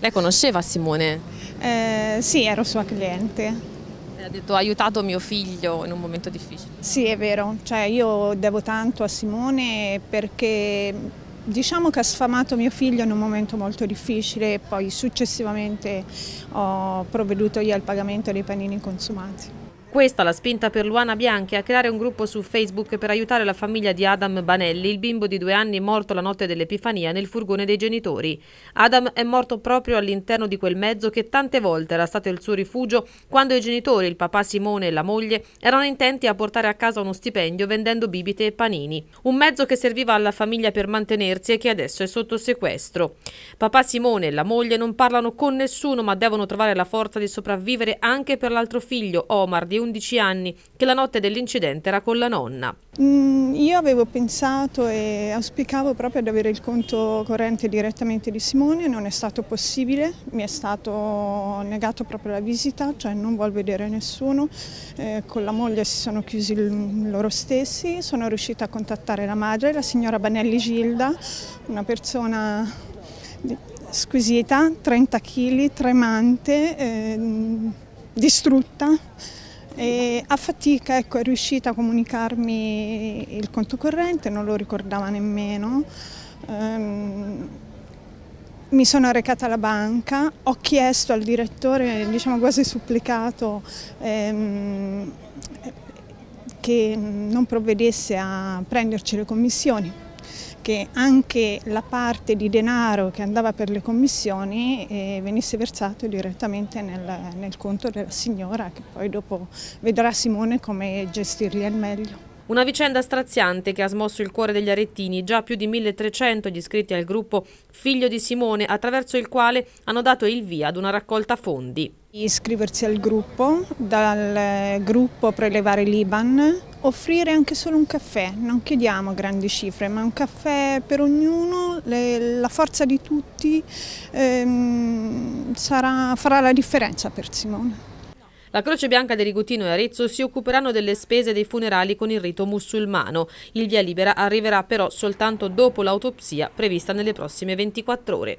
Lei conosceva Simone? Eh, sì, ero sua cliente. ha detto ha aiutato mio figlio in un momento difficile. Sì, è vero, cioè, io devo tanto a Simone perché diciamo che ha sfamato mio figlio in un momento molto difficile e poi successivamente ho provveduto io al pagamento dei panini consumati. Questa la spinta per Luana Bianchi a creare un gruppo su Facebook per aiutare la famiglia di Adam Banelli, il bimbo di due anni morto la notte dell'Epifania nel furgone dei genitori. Adam è morto proprio all'interno di quel mezzo che tante volte era stato il suo rifugio quando i genitori, il papà Simone e la moglie, erano intenti a portare a casa uno stipendio vendendo bibite e panini. Un mezzo che serviva alla famiglia per mantenersi e che adesso è sotto sequestro. Papà Simone e la moglie non parlano con nessuno ma devono trovare la forza di sopravvivere anche per l'altro figlio, Omar, di 11 anni che la notte dell'incidente era con la nonna. Mm, io avevo pensato e auspicavo proprio di avere il conto corrente direttamente di Simone, non è stato possibile, mi è stato negato proprio la visita, cioè non vuol vedere nessuno, eh, con la moglie si sono chiusi loro stessi, sono riuscita a contattare la madre, la signora Banelli Gilda, una persona squisita, 30 kg, tremante, eh, distrutta. E a fatica ecco, è riuscita a comunicarmi il conto corrente, non lo ricordava nemmeno. Ehm, mi sono recata alla banca, ho chiesto al direttore, diciamo quasi supplicato, ehm, che non provvedesse a prenderci le commissioni che anche la parte di denaro che andava per le commissioni eh, venisse versato direttamente nel, nel conto della signora che poi dopo vedrà Simone come gestirli al meglio. Una vicenda straziante che ha smosso il cuore degli arettini, già più di 1300 gli iscritti al gruppo Figlio di Simone, attraverso il quale hanno dato il via ad una raccolta fondi. Iscriversi al gruppo, dal eh, gruppo prelevare l'Iban, offrire anche solo un caffè, non chiediamo grandi cifre, ma un caffè per ognuno, le, la forza di tutti ehm, sarà, farà la differenza per Simone. La Croce Bianca di Rigutino e Arezzo si occuperanno delle spese dei funerali con il rito musulmano. Il via libera arriverà però soltanto dopo l'autopsia prevista nelle prossime 24 ore.